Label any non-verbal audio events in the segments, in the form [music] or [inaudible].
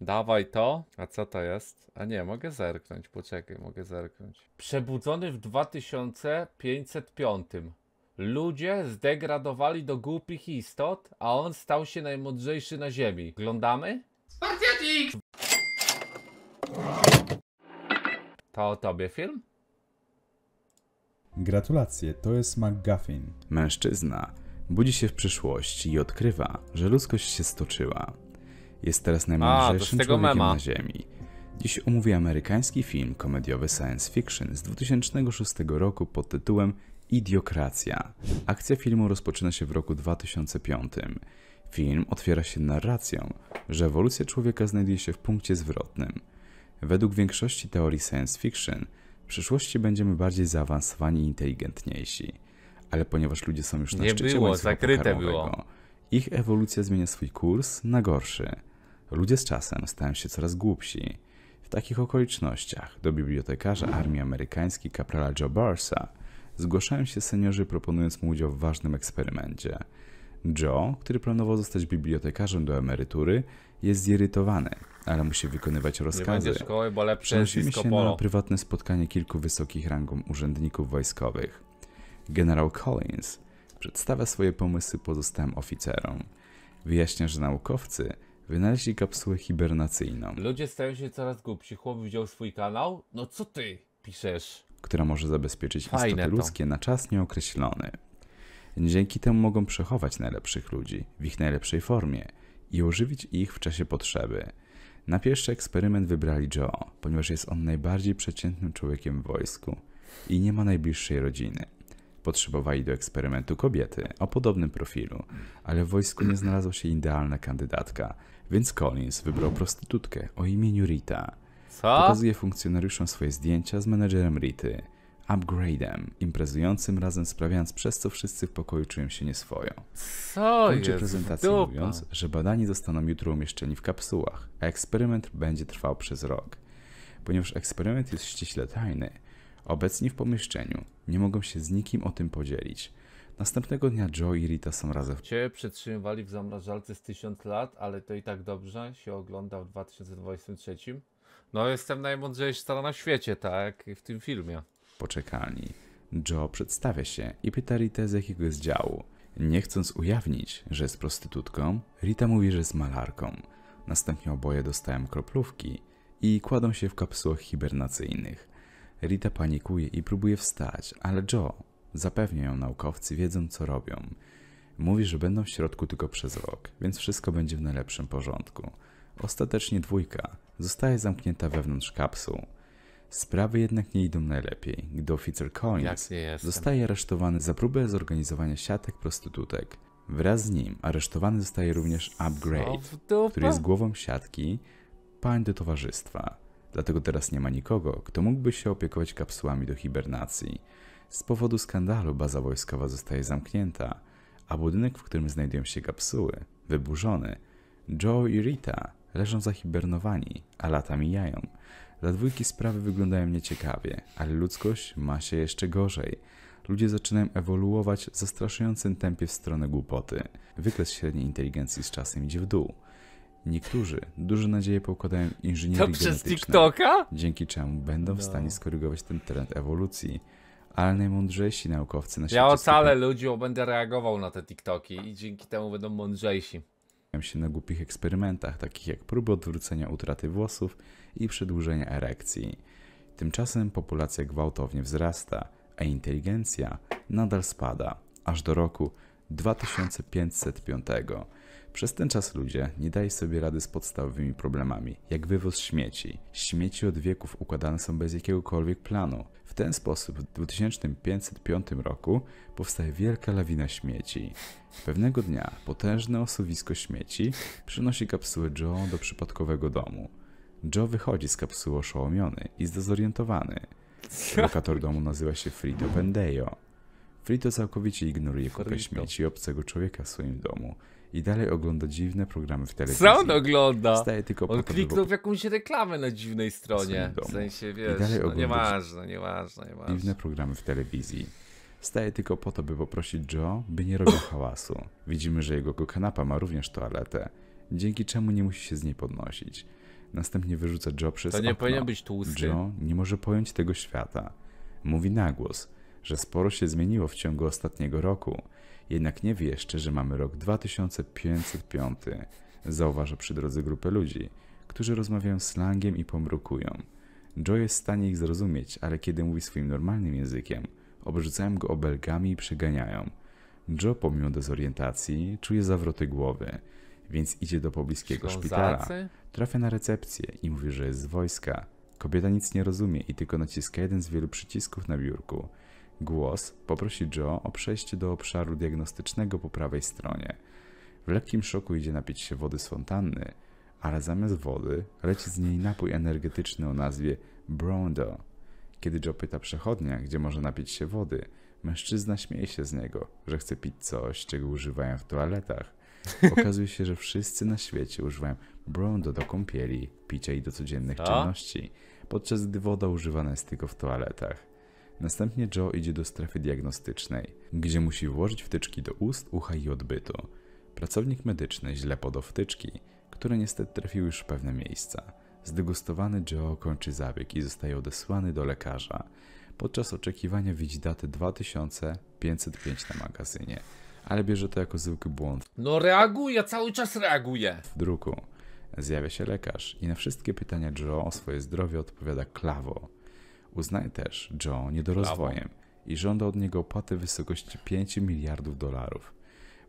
Dawaj to. A co to jest? A nie, mogę zerknąć. Poczekaj, mogę zerknąć. Przebudzony w 2505. Ludzie zdegradowali do głupich istot, a on stał się najmądrzejszy na ziemi. Oglądamy? Spartiatik! To o tobie film? Gratulacje, to jest McGuffin. Mężczyzna budzi się w przyszłości i odkrywa, że ludzkość się stoczyła. Jest teraz najmądrzejszym człowiekiem mema. na Ziemi. Dziś omówię amerykański film komediowy science fiction z 2006 roku pod tytułem Idiokracja. Akcja filmu rozpoczyna się w roku 2005. Film otwiera się narracją, że ewolucja człowieka znajduje się w punkcie zwrotnym. Według większości teorii science fiction, w przyszłości będziemy bardziej zaawansowani i inteligentniejsi. Ale ponieważ ludzie są już na Nie szczycie było, zakryte było. ich ewolucja zmienia swój kurs na gorszy. Ludzie z czasem stają się coraz głupsi. W takich okolicznościach do bibliotekarza armii amerykańskiej kaprala Joe Barsa zgłaszają się seniorzy proponując mu udział w ważnym eksperymencie. Joe, który planował zostać bibliotekarzem do emerytury, jest zirytowany, ale musi wykonywać rozkazy. Nie szkoły, bo lepsze Przenosimy się polo. na prywatne spotkanie kilku wysokich rangą urzędników wojskowych. Generał Collins przedstawia swoje pomysły pozostałym oficerom. Wyjaśnia, że naukowcy – Wynaleźli kapsułę hibernacyjną, Ludzie stają się coraz głupsi. Chłop wziął swój kanał? No co ty piszesz? która może zabezpieczyć Fajne istoty to. ludzkie na czas nieokreślony. Dzięki temu mogą przechować najlepszych ludzi w ich najlepszej formie i ożywić ich w czasie potrzeby. Na pierwszy eksperyment wybrali Joe, ponieważ jest on najbardziej przeciętnym człowiekiem w wojsku i nie ma najbliższej rodziny. Potrzebowali do eksperymentu kobiety o podobnym profilu, ale w wojsku nie znalazła się idealna kandydatka, więc Collins wybrał prostytutkę o imieniu Rita. Co? Pokazuje funkcjonariuszom swoje zdjęcia z menedżerem Rity, Upgrade'em, imprezującym razem sprawiając przez co wszyscy w pokoju czują się nieswojo. Co Kończy jest prezentację dupa. mówiąc, że badani zostaną jutro umieszczeni w kapsułach, a eksperyment będzie trwał przez rok. Ponieważ eksperyment jest ściśle tajny, obecni w pomieszczeniu nie mogą się z nikim o tym podzielić – Następnego dnia Joe i Rita są razem. Cię przetrzymywali w zamrażalce z 1000 lat, ale to i tak dobrze się ogląda w 2023. No jestem najmądrzejszy stara na świecie, tak? W tym filmie. Poczekalni. Joe przedstawia się i pyta Ritę z jakiego jest działu. Nie chcąc ujawnić, że jest prostytutką, Rita mówi, że jest malarką. Następnie oboje dostają kroplówki i kładą się w kapsułach hibernacyjnych. Rita panikuje i próbuje wstać, ale Joe Zapewniają naukowcy, wiedzą co robią. Mówi, że będą w środku tylko przez rok, więc wszystko będzie w najlepszym porządku. Ostatecznie dwójka zostaje zamknięta wewnątrz kapsuł. Sprawy jednak nie idą najlepiej, gdy oficer Collins zostaje aresztowany za próbę zorganizowania siatek prostytutek. Wraz z nim aresztowany zostaje również Upgrade, który jest głową siatki pań do towarzystwa. Dlatego teraz nie ma nikogo, kto mógłby się opiekować kapsułami do hibernacji. Z powodu skandalu baza wojskowa zostaje zamknięta, a budynek, w którym znajdują się kapsuły, wyburzony. Joe i Rita leżą zahibernowani, a lata mijają. Dla dwójki sprawy wyglądają nieciekawie, ale ludzkość ma się jeszcze gorzej. Ludzie zaczynają ewoluować w zastraszającym tempie w stronę głupoty. Wykres średniej inteligencji z czasem idzie w dół. Niektórzy duże nadzieje pokładają inżynierii To przez genetycznej, TikToka? Dzięki czemu będą w no. stanie skorygować ten trend ewolucji ale najmądrzejsi naukowcy na świecie. Ja ocalę ludzi, bo będę reagował na te TikToki i dzięki temu będą mądrzejsi. Skupiają się na głupich eksperymentach, takich jak próby odwrócenia utraty włosów i przedłużenia erekcji. Tymczasem populacja gwałtownie wzrasta, a inteligencja nadal spada, aż do roku 2505 przez ten czas ludzie nie dali sobie rady z podstawowymi problemami, jak wywóz śmieci. Śmieci od wieków układane są bez jakiegokolwiek planu. W ten sposób w 2505 roku powstaje wielka lawina śmieci. Pewnego dnia potężne osuwisko śmieci przynosi kapsułę Joe do przypadkowego domu. Joe wychodzi z kapsuły oszołomiony i zdezorientowany. Lokator domu nazywa się Frito Vendejo. Frito całkowicie ignoruje kupę śmieci obcego człowieka w swoim domu i dalej ogląda dziwne programy w telewizji. Co on ogląda? Staje tylko on po kliknął w jakąś reklamę na dziwnej stronie. W sensie, wiesz, I dalej no nieważne, nieważne, nieważne. Dziwne programy w telewizji. Staje tylko po to, by poprosić Joe, by nie robił [laughs] hałasu. Widzimy, że jego kanapa ma również toaletę, dzięki czemu nie musi się z niej podnosić. Następnie wyrzuca Joe przez To nie okno. powinien być tłusty. Joe nie może pojąć tego świata. Mówi nagłos, że sporo się zmieniło w ciągu ostatniego roku jednak nie wie jeszcze, że mamy rok 2505. Zauważa przy drodze grupę ludzi, którzy rozmawiają slangiem i pomrukują. Joe jest w stanie ich zrozumieć, ale kiedy mówi swoim normalnym językiem, obrzucają go obelgami i przeganiają. Joe, pomimo dezorientacji, czuje zawroty głowy, więc idzie do pobliskiego Ślązacy? szpitala. Trafia na recepcję i mówi, że jest z wojska. Kobieta nic nie rozumie i tylko naciska jeden z wielu przycisków na biurku. Głos poprosi Joe o przejście do obszaru diagnostycznego po prawej stronie. W lekkim szoku idzie napić się wody z fontanny, ale zamiast wody leci z niej napój energetyczny o nazwie Brondo. Kiedy Joe pyta przechodnia, gdzie może napić się wody, mężczyzna śmieje się z niego, że chce pić coś, czego używają w toaletach. [laughs] Okazuje się, że wszyscy na świecie używają Brondo do kąpieli, picia i do codziennych czynności, podczas gdy woda używana jest tylko w toaletach. Następnie Joe idzie do strefy diagnostycznej, gdzie musi włożyć wtyczki do ust, ucha i odbytu. Pracownik medyczny źle podał wtyczki, które niestety trafiły już w pewne miejsca. Zdegustowany Joe kończy zabieg i zostaje odesłany do lekarza. Podczas oczekiwania widzi datę 2505 na magazynie, ale bierze to jako zwykły błąd. No reaguje, cały czas reaguje. W druku zjawia się lekarz i na wszystkie pytania Joe o swoje zdrowie odpowiada klawo. Uznaje też Joe niedorozwojem i żąda od niego opłaty w wysokości 5 miliardów dolarów.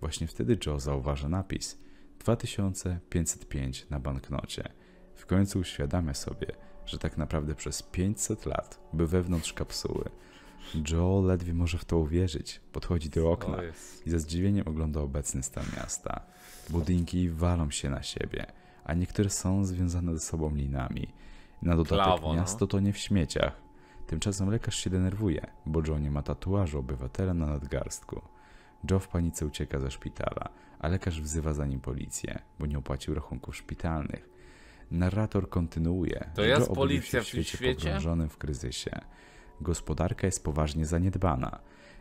Właśnie wtedy Joe zauważa napis 2505 na banknocie. W końcu uświadamia sobie, że tak naprawdę przez 500 lat był wewnątrz kapsuły. Joe ledwie może w to uwierzyć. Podchodzi do okna i ze zdziwieniem ogląda obecny stan miasta. Budynki walą się na siebie, a niektóre są związane ze sobą linami. Na dodatek Klawo, no. miasto no. to nie w śmieciach, Tymczasem lekarz się denerwuje, bo Joe nie ma tatuażu obywatela na nadgarstku. Joe w panice ucieka ze szpitala, a lekarz wzywa za nim policję, bo nie opłacił rachunków szpitalnych. Narrator kontynuuje. To jest Joe policja w świecie, świecie pogrążonym w kryzysie. Gospodarka jest poważnie zaniedbana.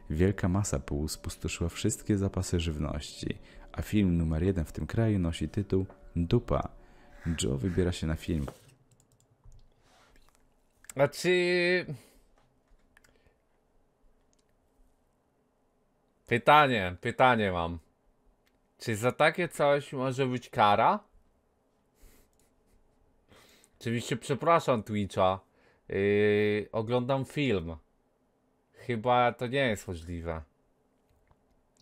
Wielka masa pół spustoszyła wszystkie zapasy żywności, a film numer jeden w tym kraju nosi tytuł Dupa. Joe wybiera się na film, znaczy... Pytanie, pytanie mam. Czy za takie coś może być kara? Oczywiście przepraszam Twitcha. Yy, oglądam film. Chyba to nie jest możliwe.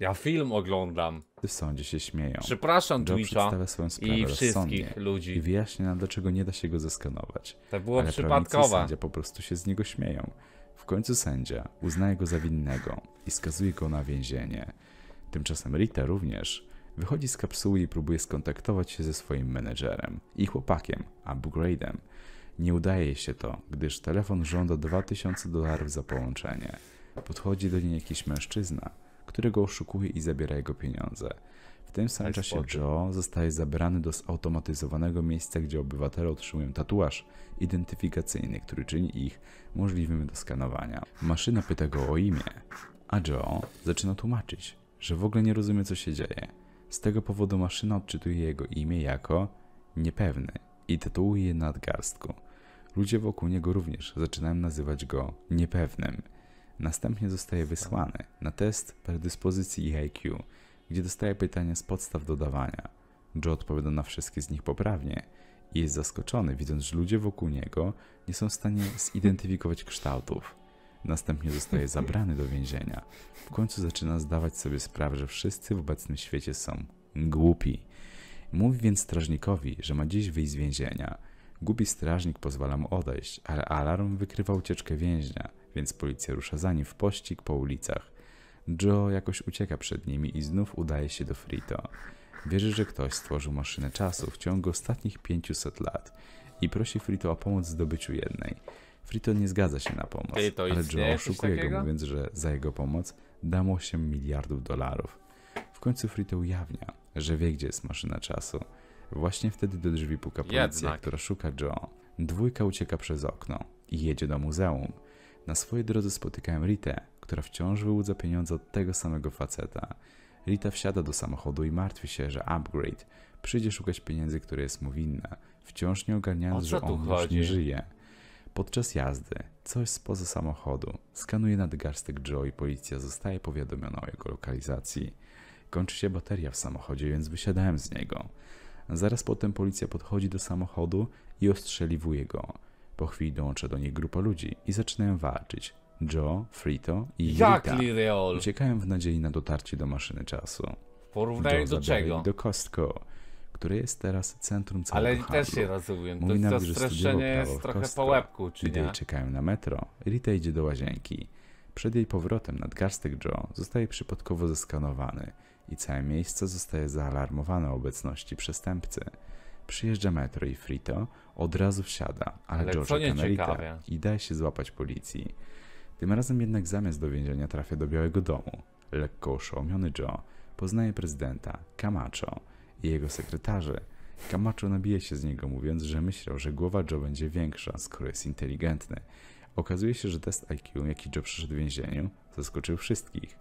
Ja film oglądam. Ty w sądzie się śmieją. Przepraszam Joe Twitcha swoją sprawę i wszystkich ludzi. I wyjaśnia nam, dlaczego nie da się go zeskanować. To było Ale przypadkowe. sędzia po prostu się z niego śmieją. W końcu sędzia uznaje go za winnego i skazuje go na więzienie. Tymczasem Rita również wychodzi z kapsuły i próbuje skontaktować się ze swoim menedżerem i chłopakiem, Upgrade'em. Nie udaje się to, gdyż telefon żąda 2000 dolarów za połączenie. Podchodzi do niej jakiś mężczyzna, który go oszukuje i zabiera jego pieniądze. W tym samym czasie Joe zostaje zabrany do zautomatyzowanego miejsca, gdzie obywatele otrzymują tatuaż identyfikacyjny, który czyni ich możliwym do skanowania. Maszyna pyta go o imię, a Joe zaczyna tłumaczyć, że w ogóle nie rozumie co się dzieje. Z tego powodu maszyna odczytuje jego imię jako niepewny i tatuuje je na nadgarstku. Ludzie wokół niego również zaczynają nazywać go niepewnym. Następnie zostaje wysłany na test predyspozycji e IQ, gdzie dostaje pytania z podstaw dodawania. Joe odpowiada na wszystkie z nich poprawnie i jest zaskoczony, widząc, że ludzie wokół niego nie są w stanie zidentyfikować kształtów. Następnie zostaje zabrany do więzienia. W końcu zaczyna zdawać sobie sprawę, że wszyscy w obecnym świecie są głupi. Mówi więc strażnikowi, że ma dziś wyjść z więzienia. Głupi strażnik pozwala mu odejść, ale alarm wykrywa ucieczkę więźnia więc policja rusza za nim w pościg po ulicach. Joe jakoś ucieka przed nimi i znów udaje się do Frito. Wierzy, że ktoś stworzył maszynę czasu w ciągu ostatnich 500 lat i prosi Frito o pomoc w zdobyciu jednej. Frito nie zgadza się na pomoc, ale Joe oszukuje go, mówiąc, że za jego pomoc da mu 8 miliardów dolarów. W końcu Frito ujawnia, że wie, gdzie jest maszyna czasu. Właśnie wtedy do drzwi puka policja, Jednak. która szuka Joe. Dwójka ucieka przez okno i jedzie do muzeum. Na swojej drodze spotykałem Ritę, która wciąż wyłudza pieniądze od tego samego faceta. Rita wsiada do samochodu i martwi się, że Upgrade przyjdzie szukać pieniędzy, które jest mu winna, wciąż nie ogarniając, że on już nie żyje. Podczas jazdy coś spoza samochodu skanuje nadgarstek Joe i policja zostaje powiadomiona o jego lokalizacji. Kończy się bateria w samochodzie, więc wysiadałem z niego. Zaraz potem policja podchodzi do samochodu i ostrzeliwuje go. Po chwili dołącza do niej grupa ludzi i zaczynają walczyć. Joe, Frito i Jak Rita uciekają w nadziei na dotarcie do maszyny czasu. Porównają do czego? do Costco, które jest teraz centrum całego Ale też się rozumiem, Mówi to, nam, to streszczenie jest trochę po łebku, czy Gdy nie? czekają na metro, Rita idzie do łazienki. Przed jej powrotem nadgarstek Joe zostaje przypadkowo zeskanowany i całe miejsce zostaje zaalarmowane obecności przestępcy. Przyjeżdża metro i Frito od razu wsiada, ale, ale George kamerita i daje się złapać policji. Tym razem jednak zamiast do więzienia trafia do Białego Domu. Lekko oszołomiony Joe poznaje prezydenta Camacho i jego sekretarzy. Camacho nabije się z niego mówiąc, że myślał, że głowa Joe będzie większa, skoro jest inteligentny. Okazuje się, że test IQ, jaki Joe przeszedł w więzieniu, zaskoczył wszystkich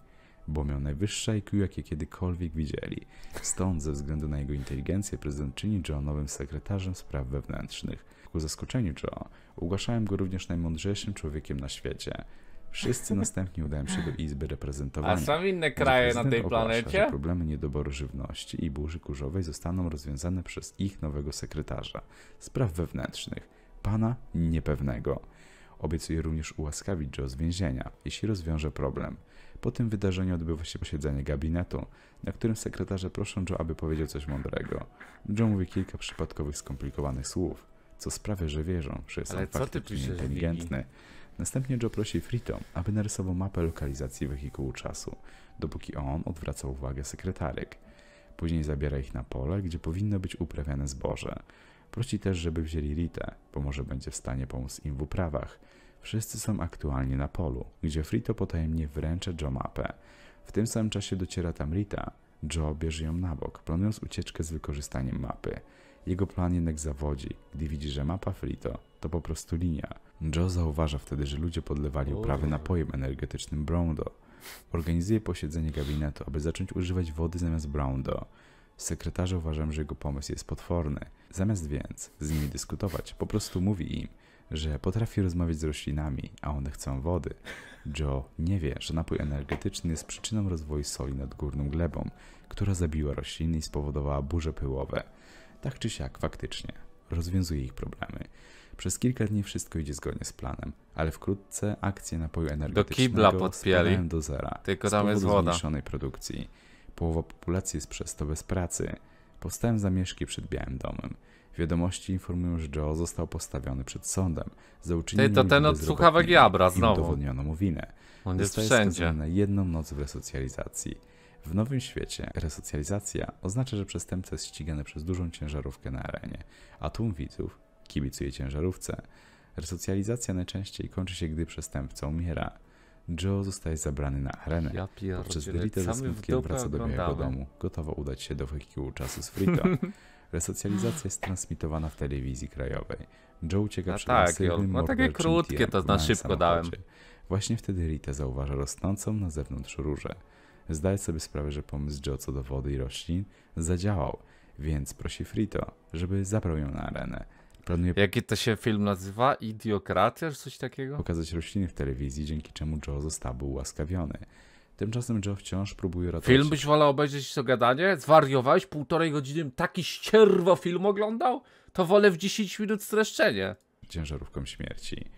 bo miał najwyższe IQ, jakie kiedykolwiek widzieli. Stąd, ze względu na jego inteligencję, prezydent czyni Joe nowym sekretarzem spraw wewnętrznych. Ku zaskoczeniu Joe, ogłaszałem go również najmądrzejszym człowiekiem na świecie. Wszyscy [laughs] następnie udają się do Izby Reprezentowania. A są inne kraje na tej planecie? Ogłasza, problemy niedoboru żywności i burzy kurzowej zostaną rozwiązane przez ich nowego sekretarza spraw wewnętrznych, pana niepewnego. Obiecuje również ułaskawić Joe z więzienia, jeśli rozwiąże problem. Po tym wydarzeniu odbywa się posiedzenie gabinetu, na którym sekretarze proszą Joe, aby powiedział coś mądrego. Joe mówi kilka przypadkowych, skomplikowanych słów, co sprawia, że wierzą, że jest Ale on faktycznie inteligentny. Następnie Joe prosi Frito, aby narysował mapę lokalizacji wehikułu czasu, dopóki on odwraca uwagę sekretarek. Później zabiera ich na pole, gdzie powinno być uprawiane zboże. Prosi też, żeby wzięli Ritę, bo może będzie w stanie pomóc im w uprawach. Wszyscy są aktualnie na polu, gdzie Frito potajemnie wręcza Joe mapę. W tym samym czasie dociera tam Rita. Joe bierze ją na bok, planując ucieczkę z wykorzystaniem mapy. Jego plan jednak zawodzi, gdy widzi, że mapa Frito to po prostu linia. Joe zauważa wtedy, że ludzie podlewali uprawy napojem energetycznym Browndo. Organizuje posiedzenie gabinetu, aby zacząć używać wody zamiast Browndo. Sekretarze uważają, że jego pomysł jest potworny. Zamiast więc z nimi dyskutować, po prostu mówi im, że potrafi rozmawiać z roślinami, a one chcą wody. Joe nie wie, że napój energetyczny jest przyczyną rozwoju soli nad górną glebą, która zabiła rośliny i spowodowała burze pyłowe. Tak czy siak, faktycznie, rozwiązuje ich problemy. Przez kilka dni wszystko idzie zgodnie z planem, ale wkrótce akcje napoju energetycznego spadają do zera. Tylko tam jest woda. zmniejszonej produkcji. Połowa populacji jest przez to bez pracy. Powstałem zamieszki przed Białym Domem. Wiadomości informują, że Joe został postawiony przed sądem za uczynienie Ty, to ten od Suchawek Jabra znowu. udowodniono mu winę. On jest Zostaje wszędzie. na jedną noc w resocjalizacji. W nowym świecie resocjalizacja oznacza, że przestępca jest ścigany przez dużą ciężarówkę na arenie, a tłum widzów kibicuje ciężarówce. Resocjalizacja najczęściej kończy się, gdy przestępca umiera. Joe zostaje zabrany na arenę. Ja Podczas delita ze smutkiem wraca do białego domu, gotowo udać się do wehikułu czasu z Frito. [laughs] Resocjalizacja jest transmitowana w telewizji krajowej. Joe ucieka przed tak, masywnym no takie krótkie, to znaczy, na szybko dałem. Właśnie wtedy Rita zauważa rosnącą na zewnątrz różę. Zdaje sobie sprawę, że pomysł Joe co do wody i roślin zadziałał, więc prosi Frito, żeby zabrał ją na arenę. Planuje Jaki to się film nazywa? Idiokracja czy coś takiego? pokazać rośliny w telewizji, dzięki czemu Joe został ułaskawiony. Tymczasem Joe wciąż próbuje ratować. Film byś wolał obejrzeć to gadanie? Zwariowałeś? Półtorej godziny taki ścierwo film oglądał? To wolę w 10 minut streszczenie. Ciężarówką śmierci.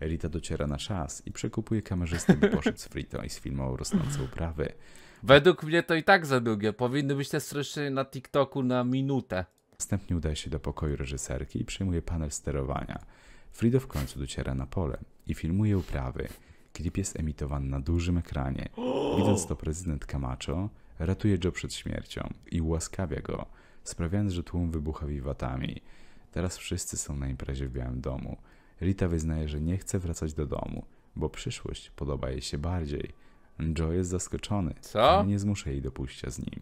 Elita dociera na czas i przekupuje kamerzystę, by poszedł z Frito i z sfilmował rosnące uprawy. Według mnie to i tak za długie. Powinny być te streszczenia na TikToku na minutę. Następnie udaje się do pokoju reżyserki i przejmuje panel sterowania. Frido w końcu dociera na pole i filmuje uprawy. Klip jest emitowany na dużym ekranie. [gasps] Widząc to prezydent Camacho ratuje Joe przed śmiercią i ułaskawia go, sprawiając, że tłum wybucha wiwatami. Teraz wszyscy są na imprezie w Białym Domu. Rita wyznaje, że nie chce wracać do domu, bo przyszłość podoba jej się bardziej. Joe jest zaskoczony, Co? ale nie zmusza jej do pójścia z nim.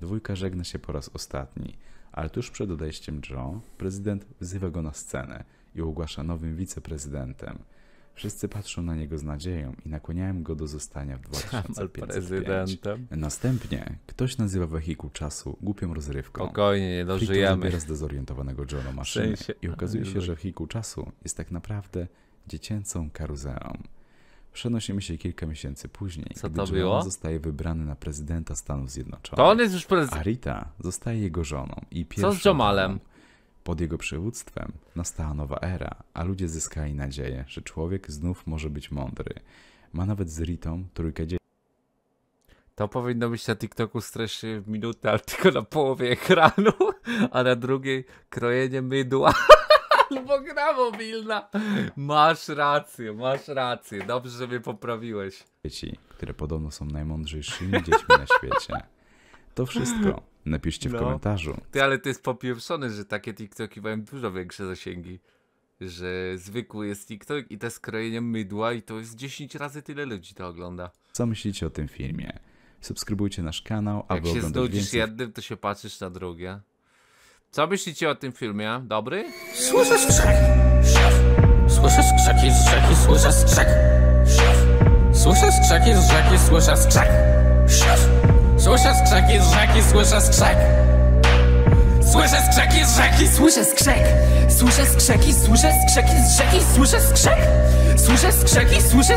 Dwójka żegna się po raz ostatni, ale tuż przed odejściem Joe prezydent wzywa go na scenę i ogłasza nowym wiceprezydentem. Wszyscy patrzą na niego z nadzieją i nakłaniają go do zostania w prezydentem. Następnie ktoś nazywa wehikuł czasu głupią rozrywką. Spokojnie, nie dożyjemy. Flito zdezorientowanego Johna maszyny w sensie... i okazuje się, że wehikuł czasu jest tak naprawdę dziecięcą karuzelą. Przenosimy się kilka miesięcy później, Co gdy to John było? zostaje wybrany na prezydenta Stanów Zjednoczonych. To on jest już prezydent. Arita zostaje jego żoną i pierwszą. Co z Jomalem? Pod jego przywództwem nastała nowa era, a ludzie zyskali nadzieję, że człowiek znów może być mądry. Ma nawet z Ritą trójkę dzieci. To powinno być na TikToku streszy w minutę, ale tylko na połowie ekranu, a na drugiej krojenie mydła [laughs] albo gra mobilna. Masz rację, masz rację. Dobrze, że mnie poprawiłeś. Dzieci, które podobno są najmądrzejszymi dziećmi na świecie. To wszystko Napiszcie w no. komentarzu. Ty, ale to jest popieprzone, że takie TikToki mają dużo większe zasięgi. Że zwykły jest TikTok i te skrojenie mydła i to jest 10 razy tyle ludzi to ogląda. Co myślicie o tym filmie? Subskrybujcie nasz kanał, aby Jak się znudzisz więcej... jednym, to się patrzysz na drugie. Co myślicie o tym filmie? Dobry? Słyszę skrzek, szef. Słyszę skrzeki z rzeki, słyszę skrzek, szef. Słyszę skrzeki z rzeki, słyszę skrzek, szef. Słyszę skrzeki z rzeki, słyszę skrzek Słyszę skrzeki z rzeki, słyszę skrzek Słyszę skrzeki, słyszę skrzeki z rzeki, słyszę skrzek Słyszę skrzeki, słyszę